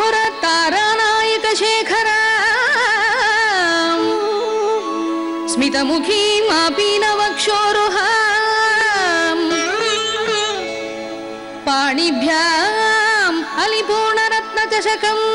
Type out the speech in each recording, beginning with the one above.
पुरतारानायितशेखरा स्मितमुखी मापी न वक्षोरुहा पाणिभ्याम् अलिपूणरत्नचषकम्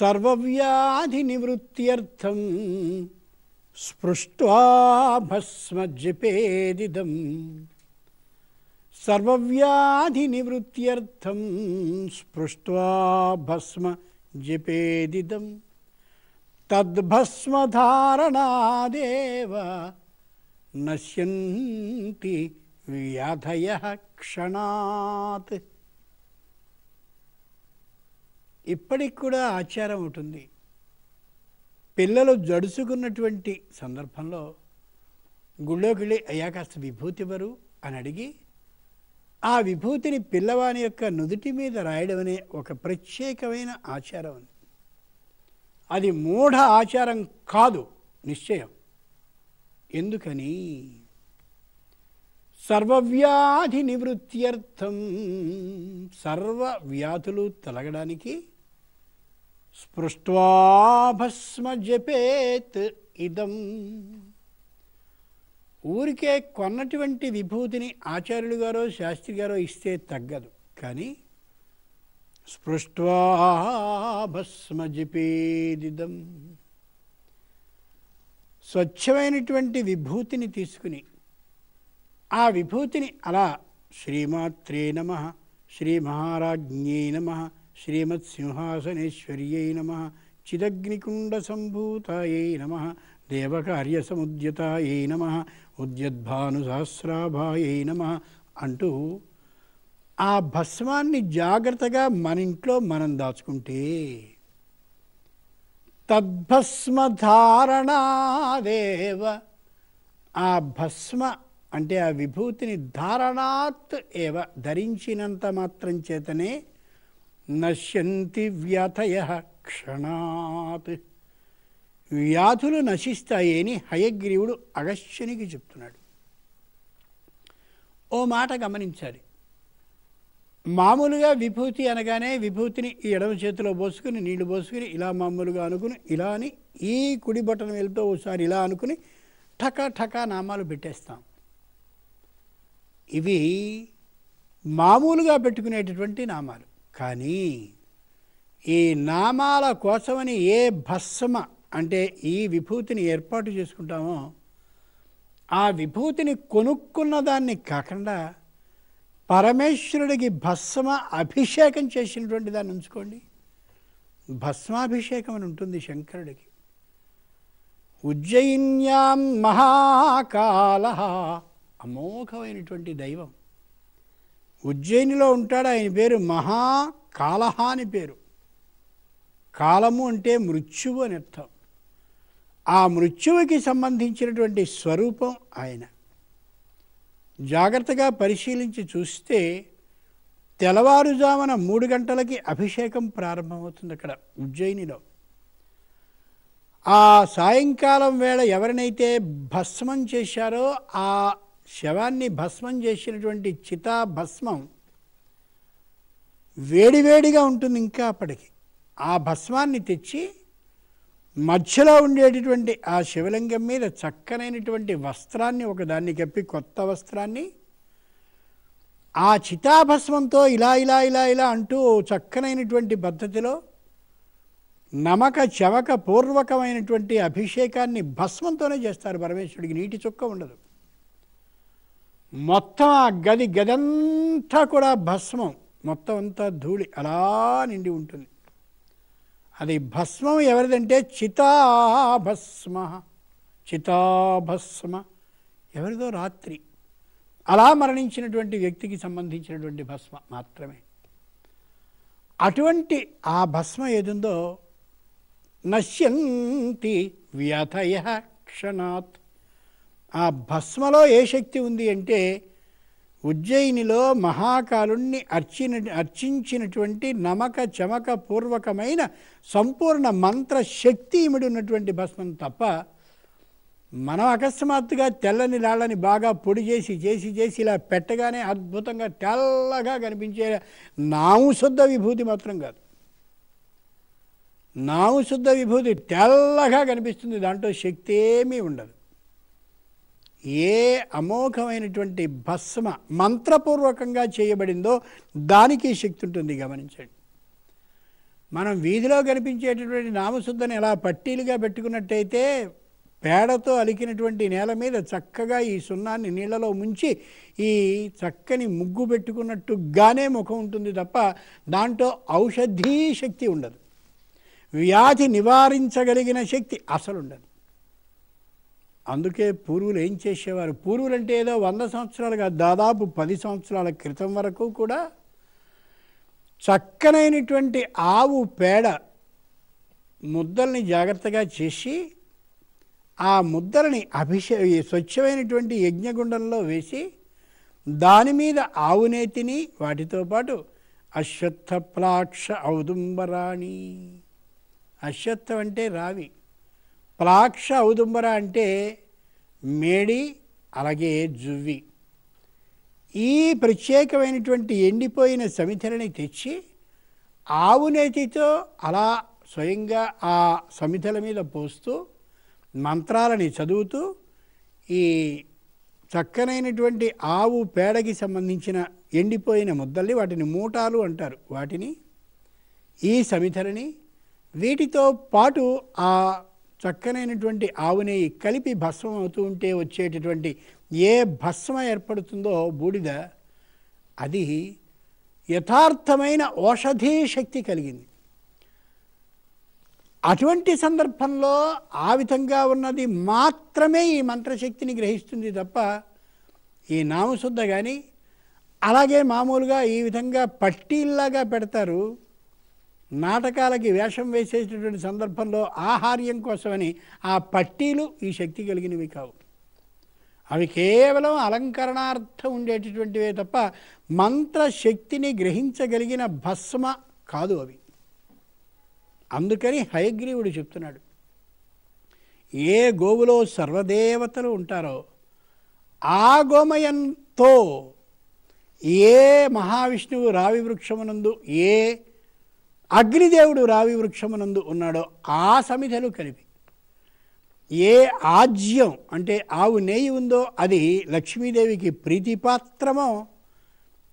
सर्वव्याधिनिवृत्त्यर्थं स्पृष्ट्वा भस्मज्जपेदिदम् सर्वव्याधिनिवृत्त्यर्थं स्पृष्ट्वा भस्म जपेदिदं तद्भस्मधारणादेव नश्यन्ति व्याधयः क्षणात् ఇప్పటికి కూడా ఆచారం ఉంటుంది పిల్లలు జడుచుకున్నటువంటి సందర్భంలో గుళ్ళోకి వెళ్ళి అయ్యా కాస్త విభూతి వరు అని అడిగి ఆ విభూతిని పిల్లవాని యొక్క నుదుటి మీద రాయడం అనే ఒక ప్రత్యేకమైన ఆచారం ఉంది అది మూఢ ఆచారం కాదు నిశ్చయం ఎందుకని సర్వవ్యాధి నివృత్త్యర్థం సర్వ వ్యాధులు తొలగడానికి స్పృష్వాభస్మ జపేత్ ఇదం ఊరికే కొన్నటువంటి విభూతిని ఆచార్యులు గారో శాస్త్రి గారో ఇస్తే తగ్గదు కానీ స్పృష్వాభస్మ జపేదిదం స్వచ్ఛమైనటువంటి విభూతిని తీసుకుని ఆ విభూతిని అలా శ్రీమాత్రే నమ శ్రీ మహారాజ్ఞే నమ శ్రీమత్సింహాసనేశ్వర్యై నమ చిదగ్నికుండ సంభూతాయై నమ దేవకార్యసముద్యతాయై నమ ఉద్యద్భానుసహస్రాభాయై నమ అంటూ ఆ భస్మాన్ని జాగ్రత్తగా మన ఇంట్లో మనం దాచుకుంటే తద్భస్మధారణాదేవ ఆ భస్మ అంటే ఆ విభూతిని ధారణాత్ ఏవ ధరించినంత మాత్రం చేతనే నశ్యంతి వ్యాధయ క్షణాత్ వ్యాధులు నశిస్తాయని హయగ్రీవుడు అగశ్యనికి చెప్తున్నాడు ఓ మాట గమనించాలి మామూలుగా విభూతి అనగానే విభూతిని ఈ ఎడమ చేతిలో పోసుకుని నీళ్లు పోసుకుని ఇలా మామూలుగా అనుకుని ఇలా అని ఈ కుడి బొట్టన వెళ్తూ ఒకసారి ఇలా అనుకుని ఠకా ఠకా నామాలు పెట్టేస్తాం ఇవి మామూలుగా పెట్టుకునేటటువంటి నామాలు కానీ ఈ నామాల కోసమని ఏ భస్మ అంటే ఈ విభూతిని ఏర్పాటు చేసుకుంటామో ఆ విభూతిని కొనుక్కున్న దాన్ని కాకుండా పరమేశ్వరుడికి భస్మ అభిషేకం చేసినటువంటి దాన్ని ఉంచుకోండి భస్మాభిషేకం అని ఉంటుంది శంకరుడికి ఉజ్జయిన్యాం మహాకాల అమోఘమైనటువంటి దైవం ఉజ్జయినిలో ఉంటాడు ఆయన పేరు మహా అని పేరు కాలము అంటే మృత్యువు అని అర్థం ఆ మృత్యువుకి సంబంధించినటువంటి స్వరూపం ఆయన జాగ్రత్తగా పరిశీలించి చూస్తే తెల్లవారుజామున మూడు గంటలకి అభిషేకం ప్రారంభమవుతుంది అక్కడ ఉజ్జయినిలో ఆ సాయంకాలం వేళ ఎవరినైతే భస్మం చేశారో ఆ శవాన్ని భస్మం చేసినటువంటి చితా భస్మం వేడివేడిగా ఉంటుంది ఇంకా అప్పటికి ఆ భస్మాన్ని తెచ్చి మధ్యలో ఉండేటటువంటి ఆ శివలింగం మీద చక్కనైనటువంటి వస్త్రాన్ని ఒకదాన్ని కప్పి కొత్త వస్త్రాన్ని ఆ చితాభస్మంతో ఇలా ఇలా ఇలా ఇలా అంటూ చక్కనైనటువంటి పద్ధతిలో నమక చవక పూర్వకమైనటువంటి అభిషేకాన్ని భస్మంతోనే చేస్తారు పరమేశ్వరుడికి నీటి చుక్క ఉండదు మొత్తం ఆ గది గదంతా కూడా భస్మం మొత్తం అంతా ధూళి అలా నిండి ఉంటుంది అది భస్మం ఎవరిదంటే చితాభస్మ చితాభస్మ ఎవరిదో రాత్రి అలా మరణించినటువంటి వ్యక్తికి సంబంధించినటువంటి భస్మ మాత్రమే అటువంటి ఆ భస్మ ఏదుందో నశ్యంతి వ్యథయ క్షణాత్ ఆ భస్మలో ఏ శక్తి ఉంది అంటే ఉజ్జయినిలో మహాకాలుణ్ణి అర్చిన అర్చించినటువంటి నమక చమక పూర్వకమైన సంపూర్ణ మంత్ర శక్తి ఇమిడి ఉన్నటువంటి భస్మం తప్ప మనం అకస్మాత్తుగా తెల్లని లాళ్ళని బాగా పొడి చేసి చేసి చేసి ఇలా పెట్టగానే అద్భుతంగా తెల్లగా కనిపించే నాంశుద్ధ విభూతి మాత్రం కాదు నాంశుద్ధ విభూతి తెల్లగా కనిపిస్తుంది దాంట్లో శక్తి ఏమీ ఉండదు ఏ అమోఘమైనటువంటి భస్మ మంత్రపూర్వకంగా చేయబడిందో దానికి శక్తి ఉంటుంది గమనించండి మనం వీధిలో కనిపించేటటువంటి నామశుద్ధని ఎలా పట్టీలుగా పెట్టుకున్నట్టయితే పేడతో అలికినటువంటి నేల మీద చక్కగా ఈ సున్నాన్ని నీళ్ళలో ముంచి ఈ చక్కని ముగ్గు పెట్టుకున్నట్టుగానే ముఖం ఉంటుంది తప్ప దాంట్లో ఔషధీ శక్తి ఉండదు వ్యాధి నివారించగలిగిన శక్తి అసలు ఉండదు అందుకే పూర్వులు ఏం చేసేవారు పూర్వులు అంటే ఏదో వంద సంవత్సరాలు కాదు దాదాపు పది సంవత్సరాల క్రితం వరకు కూడా చక్కనైనటువంటి ఆవు పేడ ముద్దల్ని జాగ్రత్తగా చేసి ఆ ముద్దలని అభిషే స్వచ్ఛమైనటువంటి యజ్ఞగుండంలో వేసి దాని మీద ఆవు నేతిని వాటితో పాటు అశ్వత్థ ప్లాక్ష ఔదుంబరాణి అశ్వత్థం అంటే రావి ప్లాక్ష ఔదుంబర అంటే మేడి అలాగే జువ్వి ఈ ప్రత్యేకమైనటువంటి ఎండిపోయిన సమితలని తెచ్చి ఆవు నేతితో అలా స్వయంగా ఆ సమితల మీద పోస్తూ మంత్రాలని చదువుతూ ఈ చక్కనైనటువంటి ఆవు పేడకి సంబంధించిన ఎండిపోయిన ముద్దల్ని వాటిని మూటాలు అంటారు వాటిని ఈ సమితలని వీటితో పాటు ఆ చక్కనైనటువంటి ఆవు నెయ్యి కలిపి భస్మం అవుతూ ఉంటే వచ్చేటటువంటి ఏ భస్మ ఏర్పడుతుందో బూడిద అది యథార్థమైన ఔషధీ శక్తి కలిగింది అటువంటి సందర్భంలో ఆ విధంగా ఉన్నది మాత్రమే ఈ మంత్రశక్తిని గ్రహిస్తుంది తప్ప ఈ నామశుద్ధ కానీ అలాగే మామూలుగా ఈ విధంగా పట్టీల్లాగా పెడతారు నాటకాలకి వేషం వేసేటటువంటి సందర్భంలో ఆహార్యం కోసమని ఆ పట్టీలు ఈ శక్తి కలిగినవి కావు అవి కేవలం అలంకరణార్థం ఉండేటటువంటివే తప్ప మంత్రశక్తిని గ్రహించగలిగిన భస్మ కాదు అవి అందుకని హయగ్రీవుడు చెప్తున్నాడు ఏ గోవులో సర్వదేవతలు ఉంటారో ఆ గోమయంతో ఏ మహావిష్ణువు రావి వృక్షమునందు ఏ అగ్నిదేవుడు రావి వృక్షమునందు ఉన్నాడో ఆ సమిధలు కలిపి ఏ ఆజ్యం అంటే ఆవు నేయి ఉందో అది లక్ష్మీదేవికి ప్రీతిపాత్రమో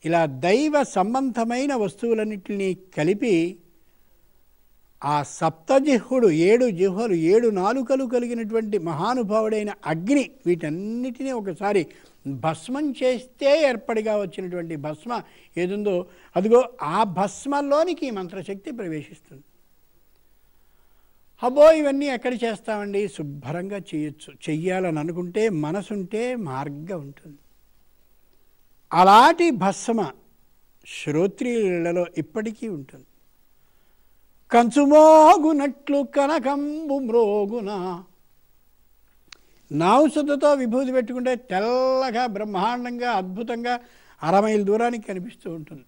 ఇలా దైవ సంబంధమైన వస్తువులన్నింటినీ కలిపి ఆ సప్తజిహ్వుడు ఏడు జిహ్వలు ఏడు నాలుకలు కలిగినటువంటి మహానుభావుడైన అగ్ని వీటన్నిటినీ ఒకసారి భస్మం చేస్తే ఏర్పడిగా వచ్చినటువంటి భస్మ ఏదుందో అదిగో ఆ భస్మలోనికి మంత్రశక్తి ప్రవేశిస్తుంది అబ్బో ఇవన్నీ ఎక్కడ చేస్తామండి శుభ్రంగా చేయొచ్చు చెయ్యాలని అనుకుంటే మనసుంటే మార్గం ఉంటుంది అలాంటి భస్మ శ్రోత్రియులలో ఇప్పటికీ ఉంటుంది కంచుమోగునట్లు కనకంబు మ్రోగునా నాంసుతో విభూతి పెట్టుకుంటే తెల్లగా బ్రహ్మాండంగా అద్భుతంగా అరమైల దూరానికి కనిపిస్తూ ఉంటుంది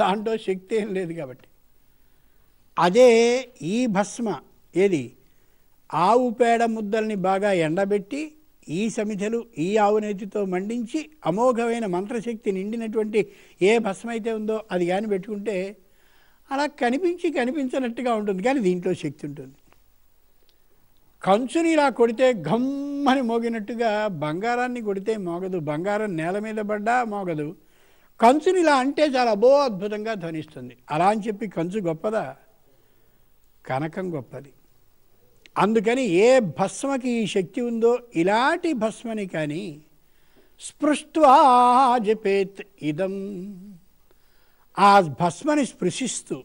దాంట్లో శక్తి ఏం లేదు కాబట్టి అదే ఈ భస్మ ఏది ఆవు పేడ ముద్దల్ని బాగా ఎండబెట్టి ఈ సమిధలు ఈ ఆవు నేతితో మండించి అమోఘమైన మంత్రశక్తి నిండినటువంటి ఏ భస్మ అయితే ఉందో అది కానీ పెట్టుకుంటే అలా కనిపించి కనిపించినట్టుగా ఉంటుంది కానీ దీంట్లో శక్తి ఉంటుంది కంచుని ఇలా కొడితే గమ్మని మోగినట్టుగా బంగారాన్ని కొడితే మోగదు బంగారం నేల మీద పడ్డా మోగదు కంచుని ఇలా అంటే చాలా అబో అద్భుతంగా ధ్వనిస్తుంది అలా అని చెప్పి కంచు గొప్పదా కనకం గొప్పది అందుకని ఏ భస్మకి ఈ శక్తి ఉందో ఇలాంటి భస్మని కానీ స్పృష్వా జపేత్ ఇదం ఆ భస్మని స్పృశిస్తూ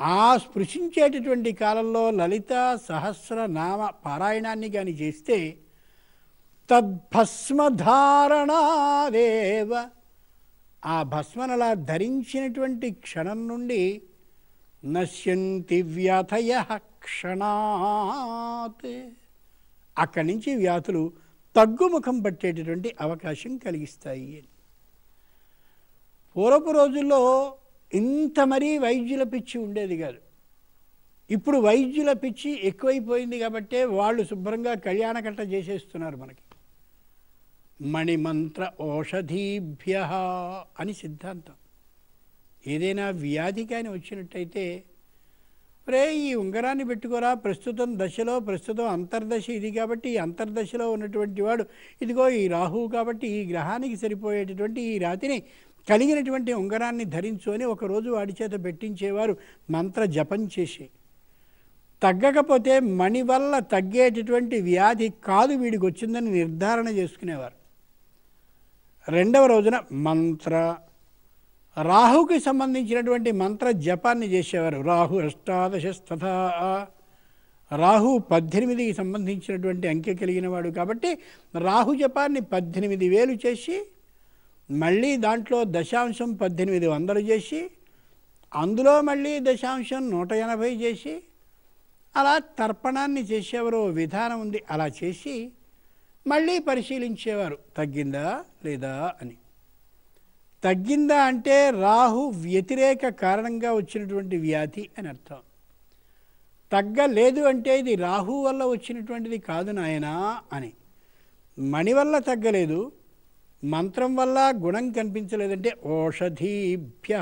ఆ స్పృశించేటటువంటి కాలంలో లలిత సహస్రనామ పారాయణాన్ని కానీ చేస్తే తద్భస్మధారణాదేవ ఆ భస్మనలా ధరించినటువంటి క్షణం నుండి నశ్యంతి వ్యాధయ క్షణాత్ అక్కడి నుంచి వ్యాధులు తగ్గుముఖం పట్టేటటువంటి అవకాశం కలిగిస్తాయి పూర్వపు రోజుల్లో ఇంత మరీ వైద్యుల పిచ్చి ఉండేది కాదు ఇప్పుడు వైద్యుల పిచ్చి ఎక్కువైపోయింది కాబట్టే వాళ్ళు శుభ్రంగా కళ్యాణకట్ట చేసేస్తున్నారు మనకి మణిమంత్ర ఓషధీభ్య అని సిద్ధాంతం ఏదైనా వ్యాధి కానీ వచ్చినట్టయితే రే ఈ ఉంగరాన్ని పెట్టుకోరా ప్రస్తుతం దశలో ప్రస్తుతం అంతర్దశ ఇది కాబట్టి ఈ అంతర్దశలో ఉన్నటువంటి వాడు ఇదిగో ఈ రాహువు కాబట్టి ఈ గ్రహానికి సరిపోయేటటువంటి ఈ రాతిని కలిగినటువంటి ఉంగరాన్ని ధరించుకొని ఒకరోజు వాడి చేత పెట్టించేవారు మంత్ర జపం చేసి తగ్గకపోతే మణి వల్ల తగ్గేటటువంటి వ్యాధి కాదు వీడికి వచ్చిందని నిర్ధారణ చేసుకునేవారు రెండవ రోజున మంత్ర రాహుకి సంబంధించినటువంటి మంత్ర జపాన్ని చేసేవారు రాహు అష్టాదశ రాహు పద్దెనిమిదికి సంబంధించినటువంటి అంకె కలిగిన వాడు కాబట్టి రాహు జపాన్ని పద్దెనిమిది వేలు చేసి మళ్ళీ దాంట్లో దశాంశం పద్దెనిమిది వందలు చేసి అందులో మళ్ళీ దశాంశం నూట ఎనభై చేసి అలా తర్పణాన్ని చేసేవారు విధానం ఉంది అలా చేసి మళ్ళీ పరిశీలించేవారు తగ్గిందా లేదా అని తగ్గిందా అంటే రాహు వ్యతిరేక కారణంగా వచ్చినటువంటి వ్యాధి అని అర్థం తగ్గలేదు అంటే ఇది రాహు వల్ల వచ్చినటువంటిది కాదు నాయనా అని మణి వల్ల తగ్గలేదు మంత్రం వల్ల గుణం కనిపించలేదంటే ఓషధీభ్య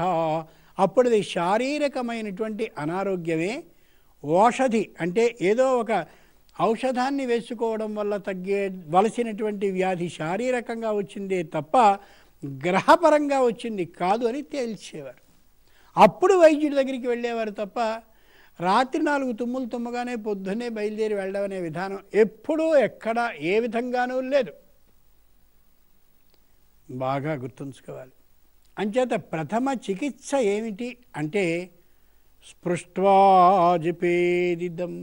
అప్పుడు అది శారీరకమైనటువంటి అనారోగ్యమే ఓషధి అంటే ఏదో ఒక ఔషధాన్ని వేసుకోవడం వల్ల తగ్గే వలసినటువంటి వ్యాధి శారీరకంగా వచ్చిందే తప్ప గ్రహపరంగా వచ్చింది కాదు అని తేల్చేవారు అప్పుడు వైద్యుడి దగ్గరికి వెళ్ళేవారు తప్ప రాత్రి నాలుగు తుమ్ములు తుమ్మగానే పొద్దున్నే బయలుదేరి వెళ్ళడం అనే విధానం ఎప్పుడూ ఎక్కడ ఏ విధంగానూ లేదు బాగా గుర్తుంచుకోవాలి అంచేత ప్రథమ చికిత్స ఏమిటి అంటే స్పృష్వాజిపేదిదం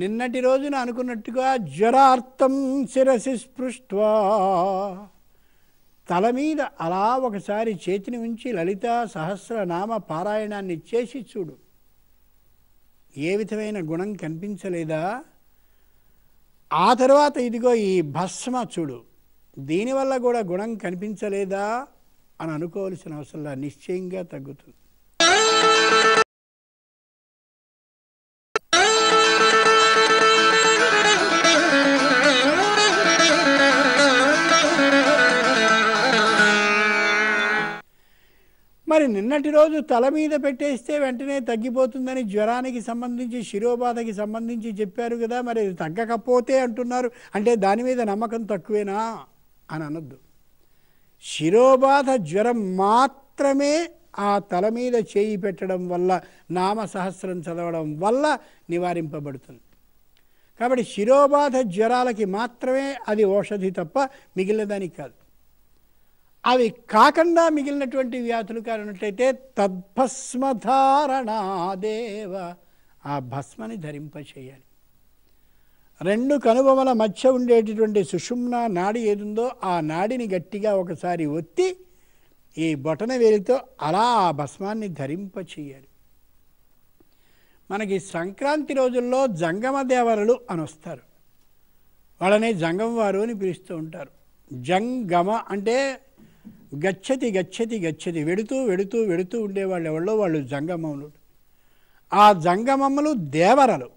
నిన్నటి రోజున అనుకున్నట్టుగా జ్వరార్థం శిరసి స్పృష్వా తల మీద అలా ఒకసారి చేతిని ఉంచి లలిత సహస్రనామ పారాయణాన్ని చేసి చూడు ఏ విధమైన గుణం కనిపించలేదా ఆ తర్వాత ఇదిగో ఈ భస్మ చూడు దీనివల్ల కూడా గుణం కనిపించలేదా అని అనుకోవాల్సిన అవసరంలా నిశ్చయంగా తగ్గుతుంది మరి నిన్నటి రోజు తల మీద పెట్టేస్తే వెంటనే తగ్గిపోతుందని జ్వరానికి సంబంధించి శిరోబాధకి సంబంధించి చెప్పారు కదా మరి తగ్గకపోతే అంటున్నారు అంటే దాని మీద నమ్మకం తక్కువేనా అని అనొద్దు శిరోబాధ జ్వరం మాత్రమే ఆ తల మీద చేయి పెట్టడం వల్ల నామ సహస్రం చదవడం వల్ల నివారింపబడుతుంది కాబట్టి శిరోబాధ జ్వరాలకి మాత్రమే అది ఔషధి తప్ప మిగిలినదానికి కాదు అవి కాకుండా మిగిలినటువంటి వ్యాధులు కానున్నట్లయితే తద్భస్మధారణాదేవ ఆ భస్మని ధరింపచేయాలి రెండు కనుబొమల మధ్య ఉండేటటువంటి సుషుమ్న నాడి ఏదుందో ఆ నాడిని గట్టిగా ఒకసారి ఒత్తి ఈ బొటన వేలితో అలా ఆ భస్మాన్ని ధరింపచేయాలి మనకి సంక్రాంతి రోజుల్లో జంగమ దేవరలు అని వస్తారు వాళ్ళని జంగమవారు అని పిలుస్తూ ఉంటారు జంగమ అంటే గచ్చతి గచ్చతి గచ్చతి వెడుతూ వెడుతూ వెడుతూ ఉండేవాళ్ళు ఎవరో వాళ్ళు జంగమములు ఆ జంగమమ్మలు దేవరలు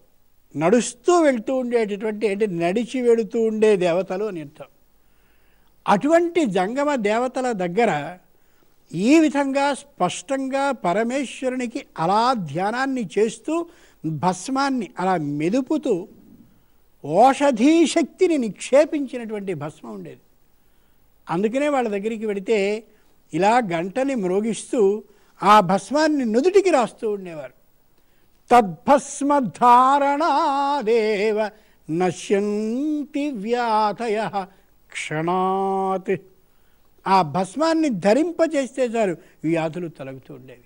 నడుస్తూ వెళ్తూ ఉండేటటువంటి అంటే నడిచి వెళుతూ ఉండే దేవతలు అని అర్థం అటువంటి జంగమ దేవతల దగ్గర ఈ విధంగా స్పష్టంగా పరమేశ్వరునికి అలా ధ్యానాన్ని చేస్తూ భస్మాన్ని అలా మెదుపుతూ ఓషధీ శక్తిని నిక్షేపించినటువంటి భస్మం ఉండేది అందుకనే వాళ్ళ దగ్గరికి వెడితే ఇలా గంటని మ్రోగిస్తూ ఆ భస్మాన్ని నుదుటికి రాస్తూ ఉండేవారు తద్భస్మధారణాదేవ నశ్యంతి వ్యాధయ క్షణాత్ ఆ భస్మాన్ని ధరింపజేస్తే చాలు వ్యాధులు తొలగుతూ ఉండేవి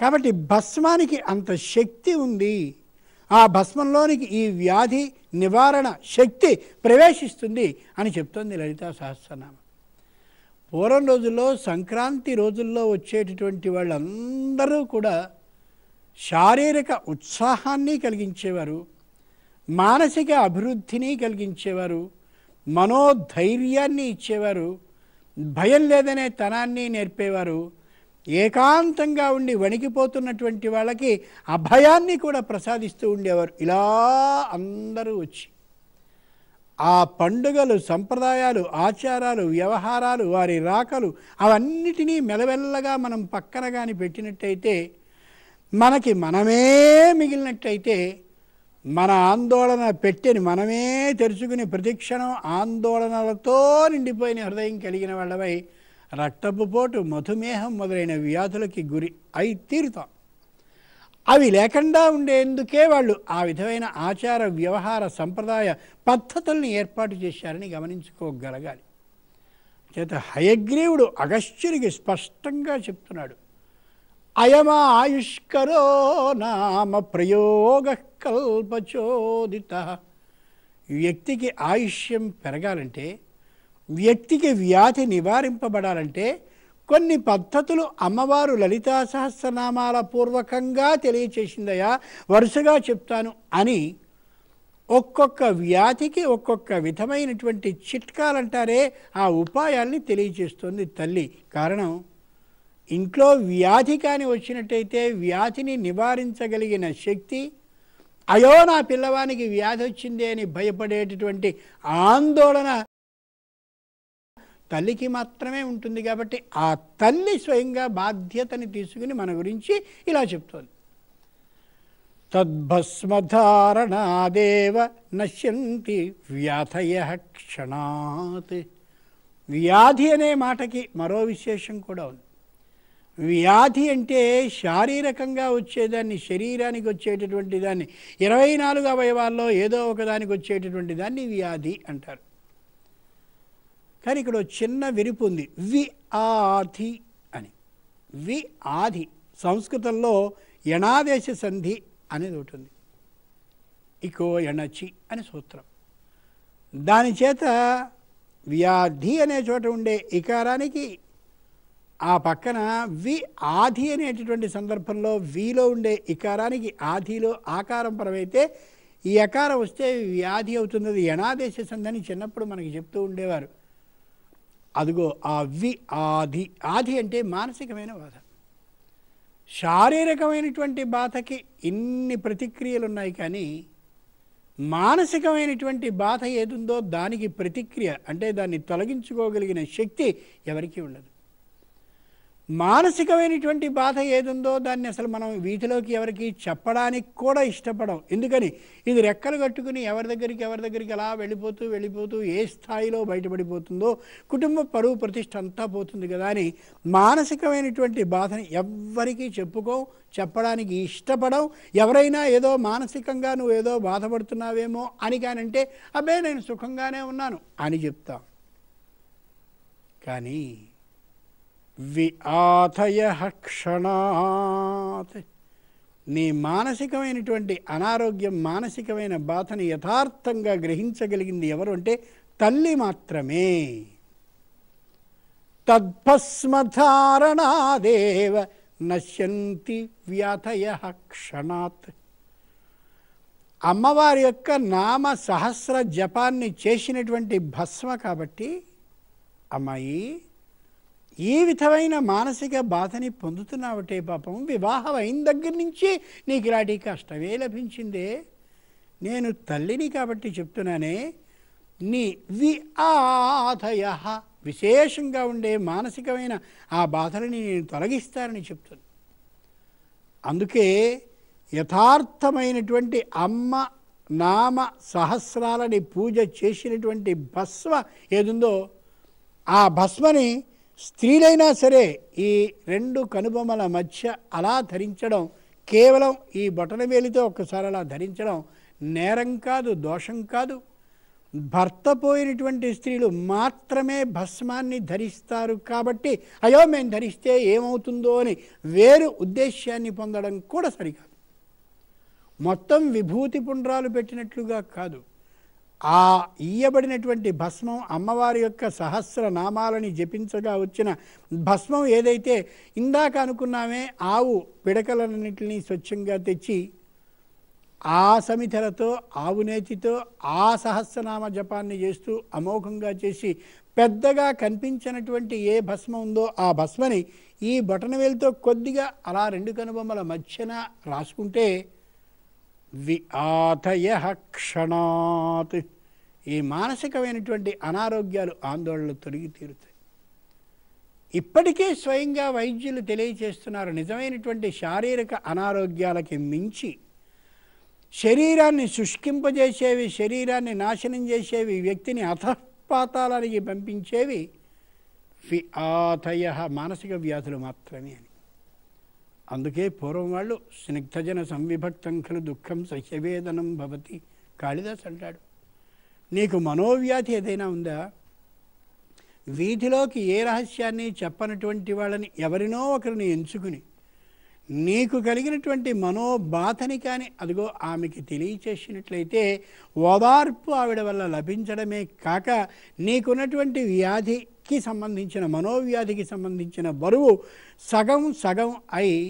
కాబట్టి భస్మానికి అంత శక్తి ఉంది ఆ భస్మంలోనికి ఈ వ్యాధి నివారణ శక్తి ప్రవేశిస్తుంది అని చెప్తోంది లలితా సహస్రనామం పూర్వం రోజుల్లో సంక్రాంతి రోజుల్లో వచ్చేటటువంటి వాళ్ళందరూ కూడా శారీరక ఉత్సాహాన్ని కలిగించేవారు మానసిక అభివృద్ధిని కలిగించేవారు మనోధైర్యాన్ని ఇచ్చేవారు భయం లేదనే తనాన్ని నేర్పేవారు ఏకాంతంగా ఉండి వణికిపోతున్నటువంటి వాళ్ళకి అభయాన్ని కూడా ప్రసాదిస్తూ ఉండేవారు ఇలా అందరూ వచ్చి ఆ పండుగలు సంప్రదాయాలు ఆచారాలు వ్యవహారాలు వారి రాకలు అవన్నిటినీ మెలవెల్లగా మనం పక్కన కానీ పెట్టినట్టయితే మనకి మనమే మిగిలినట్టయితే మన ఆందోళన పెట్టెని మనమే తెరుచుకుని ప్రతిక్షణం ఆందోళనలతో నిండిపోయిన హృదయం కలిగిన వాళ్ళవై రక్తపుపోటు మధుమేహం మొదలైన వ్యాధులకి గురి అయి తీరుతాం అవి లేకుండా ఉండేందుకే వాళ్ళు ఆ విధమైన ఆచార వ్యవహార సంప్రదాయ పద్ధతుల్ని ఏర్పాటు చేశారని గమనించుకోగలగాలి చేత హయగ్రీవుడు అగస్త్యునికి స్పష్టంగా చెప్తున్నాడు అయమాయుష్కరో నామ ప్రయోగ కల్పచోదిత వ్యక్తికి ఆయుష్యం పెరగాలంటే వ్యక్తికి వ్యాధి నివారింపబడాలంటే కొన్ని పద్ధతులు అమ్మవారు లలితా సహస్రనామాల పూర్వకంగా తెలియచేసిందయా వరుసగా చెప్తాను అని ఒక్కొక్క వ్యాధికి ఒక్కొక్క విధమైనటువంటి చిట్కాలంటారే ఆ ఉపాయాల్ని తెలియజేస్తుంది తల్లి కారణం ఇంట్లో వ్యాధి కానీ వచ్చినట్టయితే వ్యాధిని నివారించగలిగిన శక్తి అయో నా పిల్లవానికి వ్యాధి వచ్చింది అని భయపడేటటువంటి ఆందోళన తల్లికి మాత్రమే ఉంటుంది కాబట్టి ఆ తల్లి స్వయంగా బాధ్యతని తీసుకుని మన గురించి ఇలా చెప్తోంది తద్భస్మధారణాదేవ నశ్యంతి వ్యాధయ క్షణాత్ వ్యాధి అనే మాటకి మరో విశేషం కూడా ఉంది వ్యాధి అంటే శారీరకంగా వచ్చేదాన్ని శరీరానికి వచ్చేటటువంటి దాన్ని ఇరవై నాలుగు అవయవాల్లో ఏదో ఒకదానికి వచ్చేటటువంటి దాన్ని వ్యాధి అంటారు కానీ ఇక్కడ చిన్న విరుపు ఉంది వి ఆధి అని వి ఆధి సంస్కృతంలో యణాదేశ సంధి అనేది ఒకటి ఉంది ఇకో ఎణచి అని సూత్రం దాని చేత వ్యాధి అనే చోట ఉండే ఇకారానికి ఆ పక్కన వి ఆధి అనేటటువంటి సందర్భంలో విలో ఉండే ఇకారానికి ఆధిలో ఆకారం పరమైతే ఈ అకారం వస్తే వ్యాధి అవుతున్నది ఎణాదేశ సంధని చిన్నప్పుడు మనకి చెప్తూ ఉండేవారు అదిగో ఆ వి ఆది ఆది అంటే మానసికమైన బాధ శారీరకమైనటువంటి బాధకి ఇన్ని ప్రతిక్రియలు ఉన్నాయి కానీ మానసికమైనటువంటి బాధ ఏదుందో దానికి ప్రతిక్రియ అంటే దాన్ని తొలగించుకోగలిగిన శక్తి ఎవరికీ ఉండదు మానసికమైనటువంటి బాధ ఏదుందో దాన్ని అసలు మనం వీధిలోకి ఎవరికి చెప్పడానికి కూడా ఇష్టపడం ఎందుకని ఇది రెక్కలు కట్టుకుని ఎవరి దగ్గరికి ఎవరి దగ్గరికి అలా వెళ్ళిపోతూ వెళ్ళిపోతూ ఏ స్థాయిలో బయటపడిపోతుందో కుటుంబ పరువు ప్రతిష్ట అంతా పోతుంది కదా అని మానసికమైనటువంటి బాధని ఎవ్వరికీ చెప్పుకో చెప్పడానికి ఇష్టపడం ఎవరైనా ఏదో మానసికంగా నువ్వు ఏదో బాధపడుతున్నావేమో అని కానంటే అబ్బే నేను సుఖంగానే ఉన్నాను అని చెప్తాం కానీ విఆతయ క్షణాత్ నీ మానసికమైనటువంటి అనారోగ్యం మానసికమైన బాధని యథార్థంగా గ్రహించగలిగింది ఎవరు అంటే తల్లి మాత్రమే తద్భస్మధారణాదేవ నశ్యంతి వ్యాధయ క్షణాత్ అమ్మవారి యొక్క నామ సహస్ర జపాన్ని చేసినటువంటి భస్మ కాబట్టి అమ్మాయి ఏ విధమైన మానసిక బాధని పొందుతున్నావటే పాపం వివాహం అయిన దగ్గర నుంచి నీకు ఇలాంటి కష్టమే లభించిందే నేను తల్లిని కాబట్టి చెప్తున్నానే నీ వి ఆధయ విశేషంగా ఉండే మానసికమైన ఆ బాధలని నేను తొలగిస్తానని చెప్తుంది అందుకే యథార్థమైనటువంటి అమ్మ నామ సహస్రాలని పూజ చేసినటువంటి భస్మ ఏదుందో ఆ భస్మని స్త్రీలైనా సరే ఈ రెండు కనుబొమ్మల మధ్య అలా ధరించడం కేవలం ఈ బొటనవేలితో ఒక్కసారి అలా ధరించడం నేరం కాదు దోషం కాదు భర్త పోయినటువంటి స్త్రీలు మాత్రమే భస్మాన్ని ధరిస్తారు కాబట్టి అయ్యో మేము ధరిస్తే ఏమవుతుందో అని వేరు ఉద్దేశ్యాన్ని పొందడం కూడా సరికాదు మొత్తం విభూతి పుండ్రాలు పెట్టినట్లుగా కాదు ఆ ఇయ్యబడినటువంటి భస్మం అమ్మవారి యొక్క సహస్ర నామాలని జపించగా వచ్చిన భస్మం ఏదైతే ఇందాక అనుకున్నామే ఆవు పిడకలన్నింటినీ స్వచ్ఛంగా తెచ్చి ఆ సమితలతో ఆవు నేతితో ఆ సహస్రనామ జపాన్ని చేస్తూ అమోఘంగా చేసి పెద్దగా కనిపించినటువంటి ఏ భస్మం ఉందో ఆ భస్మని ఈ బొటనవేలుతో కొద్దిగా అలా రెండు కనుబొమ్మల మధ్యన రాసుకుంటే వి ఆతయ క్షణాత్ ఈ మానసికమైనటువంటి అనారోగ్యాలు ఆందోళనలు తొలగి తీరుతాయి ఇప్పటికే స్వయంగా వైద్యులు తెలియచేస్తున్నారు నిజమైనటువంటి శారీరక అనారోగ్యాలకి మించి శరీరాన్ని శుష్కింపజేసేవి శరీరాన్ని నాశనం చేసేవి వ్యక్తిని అధపాతాలానికి పంపించేవి ఫి ఆతయ మానసిక వ్యాధులు మాత్రమే అని అందుకే పూర్వం వాళ్ళు స్నిగ్ధజన సంవిభక్తం ఖలు దుఃఖం సహ్యవేదనం భవతి కాళిదాస్ అంటాడు నీకు మనోవ్యాధి ఏదైనా ఉందా వీధిలోకి ఏ రహస్యాన్ని చెప్పనటువంటి వాళ్ళని ఎవరినో ఒకరిని ఎంచుకుని నీకు కలిగినటువంటి మనోబాధని కానీ అదిగో ఆమెకి తెలియచేసినట్లయితే ఓదార్పు ఆవిడ వల్ల లభించడమే కాక నీకున్నటువంటి వ్యాధికి సంబంధించిన మనోవ్యాధికి సంబంధించిన బరువు సగం సగం అయి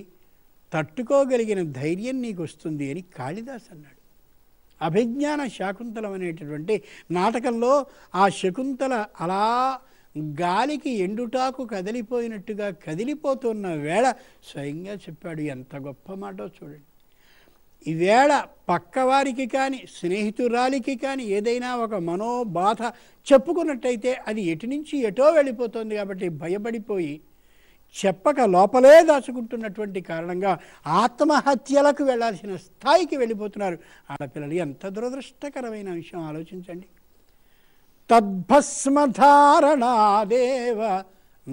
తట్టుకోగలిగిన ధైర్యం నీకు వస్తుంది అని కాళిదాస్ అన్నాడు అభిజ్ఞాన శాకుంతలం అనేటటువంటి నాటకంలో ఆ శకుంతల అలా గాలికి ఎండుటాకు కదిలిపోయినట్టుగా కదిలిపోతున్న వేళ స్వయంగా చెప్పాడు ఎంత గొప్ప మాటో చూడండి ఈవేళ పక్కవారికి కానీ స్నేహితురాలికి కానీ ఏదైనా ఒక మనోబాధ చెప్పుకున్నట్టయితే అది ఎటు నుంచి ఎటో వెళ్ళిపోతుంది కాబట్టి భయపడిపోయి చెప్పక లోపలే దాచుకుంటున్నటువంటి కారణంగా ఆత్మహత్యలకు వెళ్లాల్సిన స్థాయికి వెళ్ళిపోతున్నారు ఆడపిల్లలు ఎంత దురదృష్టకరమైన విషయం ఆలోచించండి తద్భస్మధారణాదేవ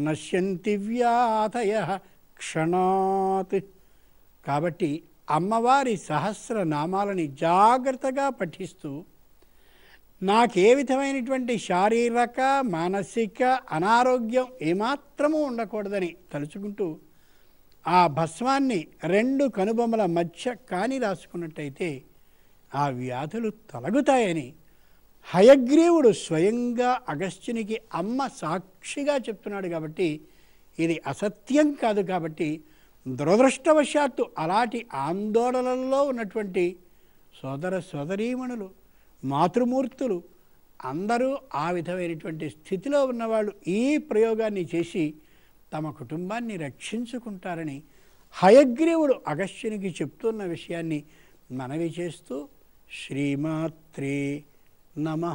నశ్యంతి వ్యాధయ క్షణాత్ కాబట్టి అమ్మవారి సహస్ర నామాలని జాగ్రత్తగా పఠిస్తూ నాకే విధమైనటువంటి శారీరక మానసిక అనారోగ్యం ఏమాత్రము ఉండకూడదని తలుచుకుంటూ ఆ భస్మాన్ని రెండు కనుబొమ్మల మధ్య కాని రాసుకున్నట్టయితే ఆ వ్యాధులు తొలగుతాయని హయగ్రీవుడు స్వయంగా అగస్త్యునికి అమ్మ సాక్షిగా చెప్తున్నాడు కాబట్టి ఇది అసత్యం కాదు కాబట్టి దురదృష్టవశాత్తు అలాంటి ఆందోళనల్లో ఉన్నటువంటి సోదర సోదరీమణులు మాతృమూర్తులు అందరూ ఆ విధమైనటువంటి స్థితిలో ఉన్నవాళ్ళు ఈ ప్రయోగాన్ని చేసి తమ కుటుంబాన్ని రక్షించుకుంటారని హయగ్రీవుడు అగస్త్యునికి చెప్తున్న విషయాన్ని మనవి చేస్తూ శ్రీమాత్రే నమ